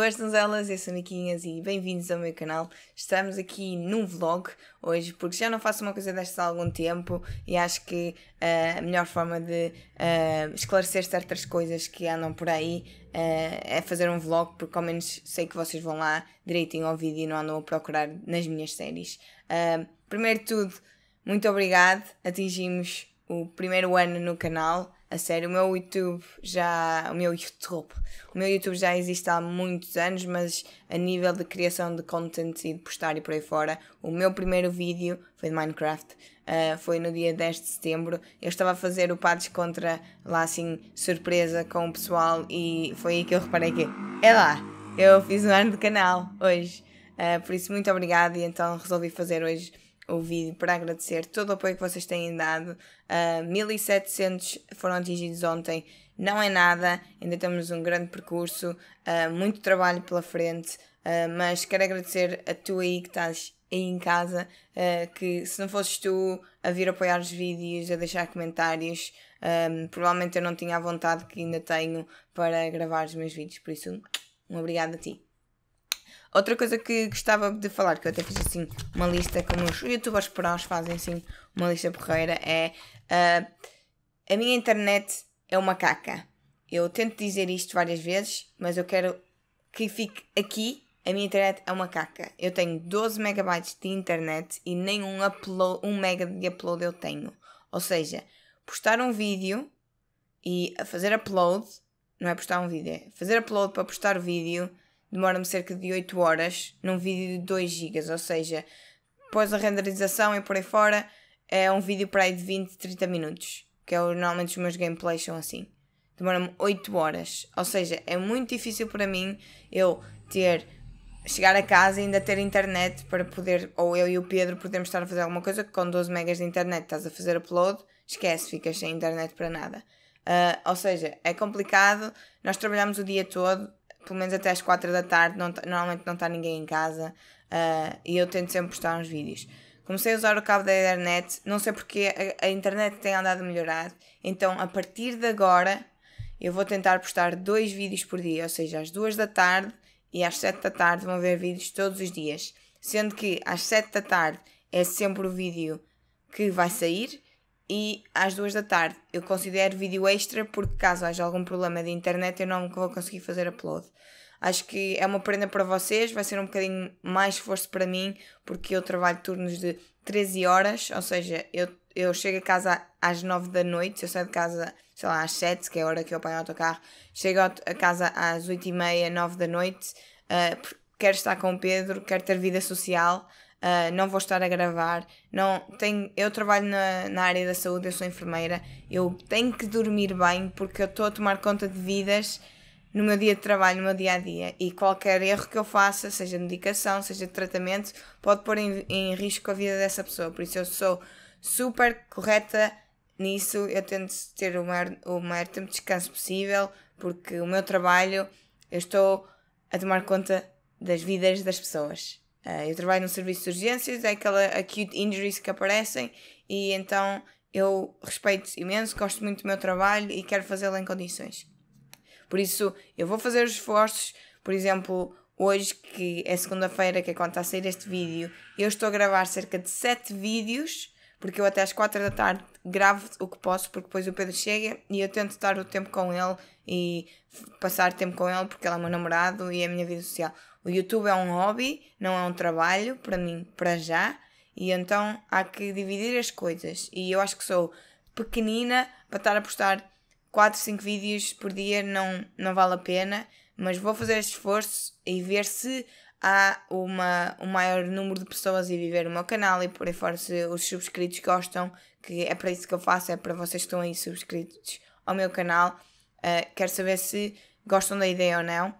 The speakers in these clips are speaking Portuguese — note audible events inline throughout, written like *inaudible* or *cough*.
boas donzelas, eu sou Miquinhas e bem-vindos ao meu canal. Estamos aqui num vlog hoje porque já não faço uma coisa destas há algum tempo e acho que uh, a melhor forma de uh, esclarecer certas coisas que andam por aí uh, é fazer um vlog porque ao menos sei que vocês vão lá direitinho ao vídeo e não andam a procurar nas minhas séries. primeiro de tudo, muito obrigado, atingimos o primeiro ano no canal. A sério, o meu YouTube já. O meu YouTube. O meu YouTube já existe há muitos anos, mas a nível de criação de content e de postar e por aí fora, o meu primeiro vídeo foi de Minecraft. Uh, foi no dia 10 de setembro. Eu estava a fazer o Patos contra lá assim, surpresa com o pessoal e foi aí que eu reparei que. É lá! Eu fiz um ano de canal hoje. Uh, por isso, muito obrigada e então resolvi fazer hoje o vídeo para agradecer todo o apoio que vocês têm dado. Uh, ah, 1700 foram atingidos ontem, não é nada, ainda temos um grande percurso, uh, muito trabalho pela frente, uh, mas quero agradecer a tu aí que estás aí em casa, que se não fosses tu a vir apoiar os vídeos, a deixar comentários, um, provavelmente eu não tinha a vontade que ainda tenho para gravar os meus vídeos, por isso um obrigado a ti. Outra coisa que gostava de falar, que eu até fiz assim uma lista, como os youtubers prós fazem assim uma lista porreira, é uh, a minha internet é uma caca. Eu tento dizer isto várias vezes, mas eu quero que fique aqui. A minha internet é uma caca. Eu tenho 12 megabytes de internet e nenhum upload, um mega de upload eu tenho. Ou seja, postar um vídeo e fazer upload, não é postar um vídeo, é fazer upload para postar o vídeo demora-me cerca de 8 horas num vídeo de 2 GB, ou seja, depois a renderização e por aí fora, é um vídeo para aí de 20, 30 minutos, que é o, normalmente os meus gameplays são assim. Demora-me 8 horas, ou seja, é muito difícil para mim eu ter chegar a casa e ainda ter internet para poder, ou eu e o Pedro podemos estar a fazer alguma coisa que com 12 megas de internet estás a fazer upload, esquece, ficas sem internet para nada. Uh, ou seja, é complicado, nós trabalhamos o dia todo, pelo menos até às quatro da tarde, não, tá, normalmente não está ninguém em casa uh, e eu tento sempre postar uns vídeos. Comecei a usar o cabo da internet, não sei porque a, a internet tem andado a melhorar, então a partir de agora eu vou tentar postar dois vídeos por dia, ou seja, às duas da tarde e às sete da tarde vão ver vídeos todos os dias, sendo que às sete da tarde é sempre o vídeo que vai sair e às duas da tarde. Eu considero vídeo extra porque caso haja algum problema de internet eu não vou conseguir fazer upload. Acho que é uma prenda para vocês, vai ser um bocadinho mais esforço para mim, porque eu trabalho turnos de 13 horas, ou seja, eu, eu chego a casa às 9 da noite, eu saio de casa, sei lá, às 7, que é a hora que eu apanho o autocarro, chego a casa às 8 e meia, 9 da noite, uh, quero estar com o Pedro, quero ter vida social, uh, não vou estar a gravar, não tenho, eu trabalho na, na área da saúde, eu sou enfermeira, eu tenho que dormir bem porque eu estou a tomar conta de vidas no meu dia de trabalho, no meu dia a dia, e qualquer erro que eu faça, seja de medicação, seja de tratamento, pode pôr em, em risco a vida dessa pessoa. Por isso eu sou super correta nisso, eu tento ter o maior, o maior tempo de descanso possível, porque o meu trabalho eu estou a tomar conta das vidas das pessoas. Eh, eu trabalho no serviço de urgências, é aquela acute injuries que aparecem e então eu respeito imenso, gosto muito do meu trabalho e quero fazê-lo em condições. Por isso, eu vou fazer os esforços, por exemplo, hoje que é segunda-feira, que é quando está a sair este vídeo, eu estou a gravar cerca de 7 vídeos, porque eu até às 4 da tarde gravo o que posso, porque depois o Pedro chega e eu tento estar o tempo com ele e passar tempo com ele, porque ele é meu namorado e é a minha vida social. O YouTube é um hobby, não é um trabalho para mim, para já, e então há que dividir as coisas. E eu acho que sou pequenina para estar a postar 4, 5 vídeos por dia, não, não vale a pena mas vou fazer este esforço e ver se há uma, um maior número de pessoas a viver o meu canal e por aí fora se os subscritos gostam, que é para isso que eu faço, é para vocês que estão aí subscritos ao meu canal. Uh, quero saber se gostam da ideia ou não.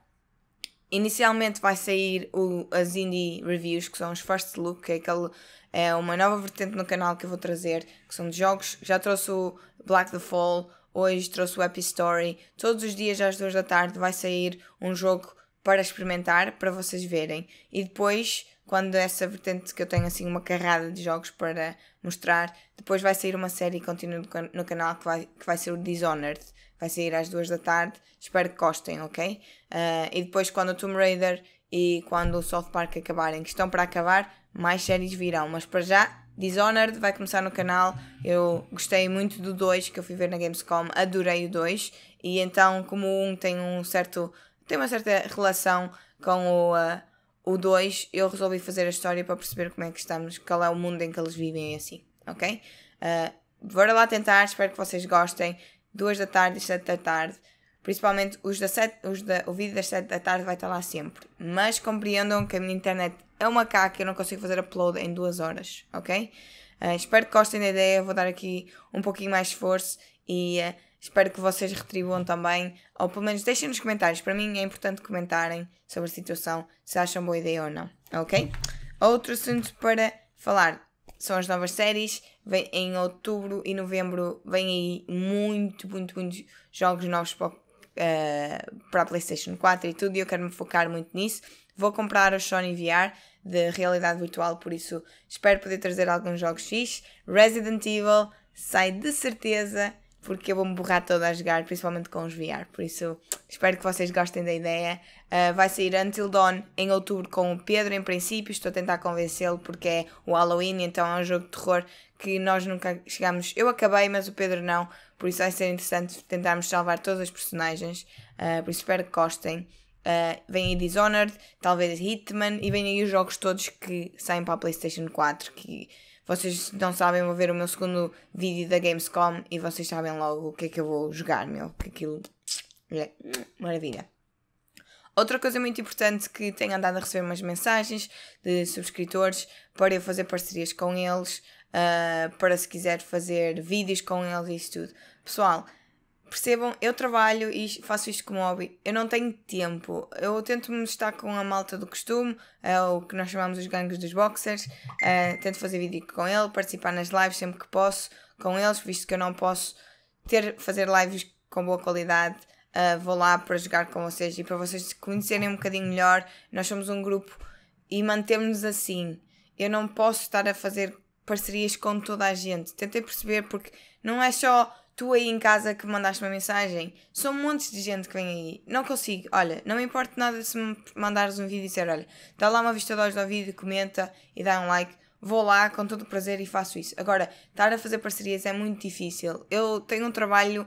Inicialmente vai sair o, as indie reviews, que são os first look, que é, aquele, é uma nova vertente no canal que eu vou trazer, que são de jogos. Já trouxe o Black the Fall, Hoje trouxe o App Story. Todos os dias às duas da tarde vai sair um jogo para experimentar, para vocês verem. E depois, quando essa vertente que eu tenho assim uma carrada de jogos para mostrar, depois vai sair uma série contínua no canal que vai, que vai ser o Dishonored. Vai sair às duas da tarde. Espero que gostem, ok? Uh, e depois, quando o Tomb Raider e quando o South Park acabarem, que estão para acabar, mais séries virão. Mas para já, Dishonored vai começar no canal. Eu gostei muito do 2 que eu fui ver na Gamescom, adorei o 2 e então como o 1 um tem um certo tem uma certa relação com o uh, o 2, eu resolvi fazer a história para perceber como é que estamos, qual é o mundo em que eles vivem e assim, ok? Uh, bora lá tentar, espero que vocês gostem. Duas da tarde, sete da tarde. Principalmente os da, sete, os da o vídeo das 7 da tarde vai estar lá sempre. Mas compreendam que a minha internet é uma caca, e eu não consigo fazer upload em duas horas, ok? Uh, espero que gostem da ideia, vou dar aqui um pouquinho mais de esforço e uh, espero que vocês retribuam também, ou pelo menos deixem nos comentários. Para mim é importante comentarem sobre a situação, se acham boa ideia ou não, ok? Outro assunto para falar são as novas séries. Vem em outubro e novembro vem aí muito, muito, muitos jogos novos para o uh, para a PlayStation 4 e tudo, e eu quero me focar muito nisso. Vou comprar o Sony VR de realidade virtual, por isso espero poder trazer alguns jogos x Resident Evil sai de certeza, porque eu vou me borrar toda a jogar, principalmente com os VR. Por isso espero que vocês gostem da ideia. Uh, vai sair Until Dawn em outubro com o Pedro, em princípio. Estou a tentar convencê-lo porque é o Halloween, então é um jogo de terror que nós nunca chegámos. Eu acabei, mas o Pedro não, por isso vai ser interessante tentarmos salvar todas as personagens, uh, por isso espero que gostem. Uh, vem aí Dishonored, talvez Hitman e vem aí os jogos todos que saem para a PlayStation 4. Que vocês não sabem, vou ver o meu segundo vídeo da Gamescom e vocês sabem logo o que é que eu vou jogar, meu. Que aquilo é maravilha. Outra coisa muito importante que tenho andado a receber umas mensagens de subscritores para eu fazer parcerias com eles uh, para se quiser fazer vídeos com eles e isso tudo. Pessoal, percebam, eu trabalho e faço isto como hobby. Eu não tenho tempo. Eu tento me estar com a malta do costume, é o que nós chamamos os gangues dos boxers. Ah, tento fazer vídeo com ele, participar nas lives sempre que posso com eles, visto que eu não posso ter fazer lives com boa qualidade. Ah, vou lá para jogar com vocês e para vocês se conhecerem um bocadinho melhor. Nós somos um grupo e mantemos-nos assim. Eu não posso estar a fazer parcerias com toda a gente. Tentei perceber porque não é só tu aí em casa que mandaste uma mensagem. São montes de gente que vem aí. Não consigo. Olha, não me importa nada se me mandares um vídeo e dizer, olha, dá lá uma vista de olhos ao vídeo, comenta e dá um like. Vou lá com todo o prazer e faço isso. Agora, estar a fazer parcerias é muito difícil. Eu tenho um trabalho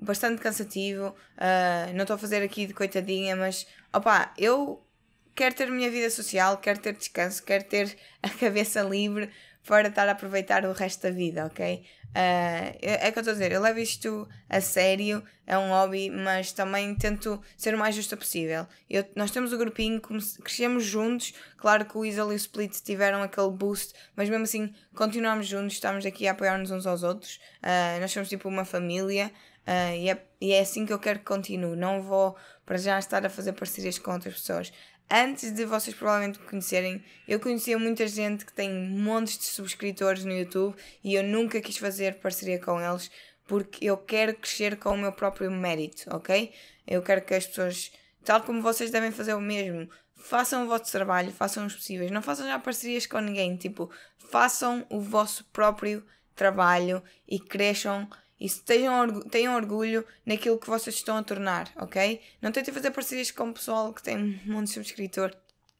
bastante cansativo. Uh, não estou a fazer aqui de coitadinha, mas opá, eu quero ter minha vida social, quero ter descanso, quero ter *laughs* a cabeça livre para estar a aproveitar o resto da vida, ok? Uh, é, é que eu estou a dizer, eu levo isto a sério, é um hobby, mas também tento ser o mais justa possível. Eu, nós temos o grupinho, crescemos juntos, claro que o Isol e o Split tiveram aquele boost, mas mesmo assim continuamos juntos, estamos aqui a apoiar-nos uns aos outros, uh, nós somos tipo uma família. Uh, e, é, e é assim que eu quero que continue. Não vou para já estar a fazer parcerias com outras pessoas antes de vocês provavelmente me conhecerem, eu conhecia muita gente que tem montes de subscritores no YouTube e eu nunca quis fazer parceria com eles porque eu quero crescer com o meu próprio mérito, ok? Eu quero que as pessoas, tal como vocês devem fazer o mesmo, façam o vosso trabalho, façam os possíveis, não façam já parcerias com ninguém, tipo, façam o vosso próprio trabalho e cresçam isso tenham, org tenham orgulho naquilo que vocês estão a tornar, ok? Não tentem fazer parcerias com o pessoal que tem um monte de subscritor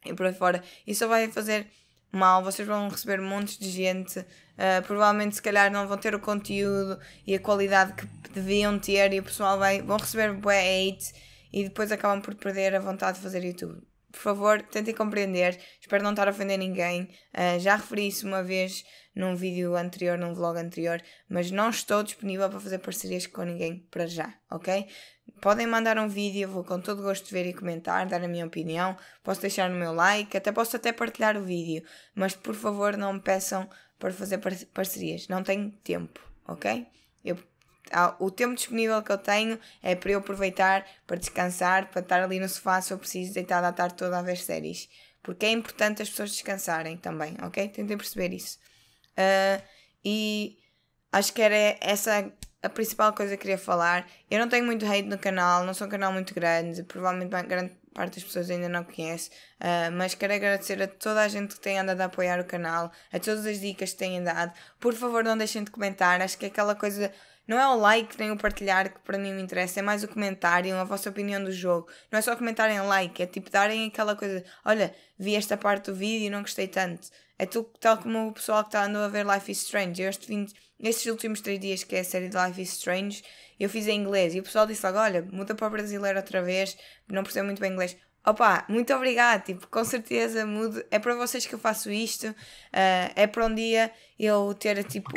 e por aí fora. Isso só vai fazer mal, vocês vão receber montes de gente, uh, provavelmente se calhar não vão ter o conteúdo e a qualidade que deviam ter e o pessoal vai, vão receber bué hate e depois acabam por perder a vontade de fazer YouTube por favor, tentem compreender. Espero não estar a ofender ninguém. Uh, já referi isso uma vez num vídeo anterior, num vlog anterior, mas não estou disponível para fazer parcerias com ninguém para já, ok? Podem mandar um vídeo, vou com todo gosto ver e comentar, dar a minha opinião. Posso deixar o meu like, até posso até partilhar o vídeo, mas por favor não me peçam para fazer parcerias. Não tenho tempo, ok? Eu ah, o tempo disponível que eu tenho é para eu aproveitar, para descansar, para estar ali no sofá se eu preciso, deitar à tarde toda a ver séries. Porque é importante as pessoas descansarem também, ok? Tentem perceber isso. Uh, e acho que era essa a principal coisa que queria falar. Eu não tenho muito hate no canal, não sou um canal muito grande, provavelmente grande parte das pessoas ainda não conhece, uh, mas quero agradecer a toda a gente que tem andado a apoiar o canal, a todas as dicas que têm dado. Por favor, não deixem de comentar, acho que é aquela coisa não é o like nem o partilhar que para mim me interessa, é mais o comentário, a vossa opinião do jogo. Não é só comentarem like, é tipo darem aquela coisa olha, vi esta parte do vídeo e não gostei tanto. É tu, tal como o pessoal que está andando a ver Life is Strange. Eu este 20, estes últimos três dias que é a série de Life is Strange, eu fiz em inglês e o pessoal disse logo, olha, muda para o brasileiro outra vez, não percebo muito bem inglês. Opa, muito obrigado, tipo, com certeza mudo. É para vocês que eu faço isto. Uh, é para um dia eu ter, tipo,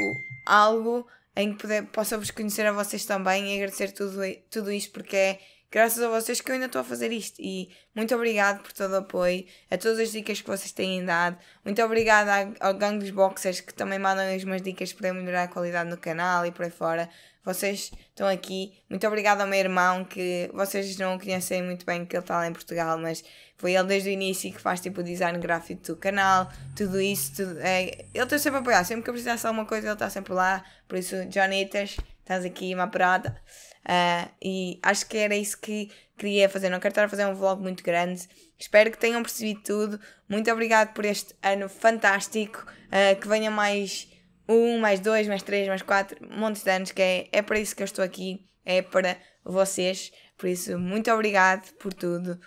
algo em que puder, possa vos conhecer a vocês também e agradecer tudo, tudo isto, porque é graças a vocês que eu ainda estou a fazer isto. E muito obrigado por todo o apoio, a todas as dicas que vocês têm dado. Muito obrigado ao gangue dos boxers que também mandam as minhas dicas para melhorar a qualidade no canal e por aí fora. Vocês estão aqui. Muito obrigada ao meu irmão, que vocês não conhecem muito bem, que ele está lá em Portugal, mas foi ele desde o início que faz tipo o design gráfico do canal, tudo isso. Tudo, é, ele está sempre a apoiar. Sempre que eu precisasse de alguma coisa, ele está sempre lá. Por isso, John Eaters, estás aqui, uma parada. Uh, ah, e acho que era isso que queria fazer. Não quero estar a fazer um vlog muito grande. Espero que tenham percebido tudo. Muito obrigado por este ano fantástico. Uh, que venha mais um, mais dois, mais três, mais quatro, montes de anos, que é, é para isso que eu estou aqui, é para vocês. Por isso, muito obrigado por tudo.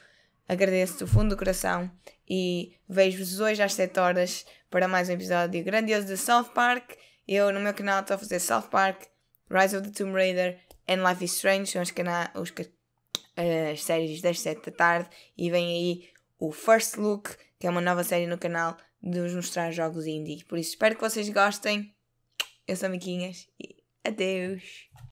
Agradeço do fundo do coração e vejo-vos hoje às 7 horas para mais um episódio grandioso de South Park. Eu no meu canal estou a fazer South Park, Rise of the Tomb Raider and Life is Strange, são os canais os, as séries das 7 da tarde e vem aí o First Look, que é uma nova série no canal de vos mostrar jogos indie. Por isso, espero que vocês gostem. Eu sou Miquinhas e adeus!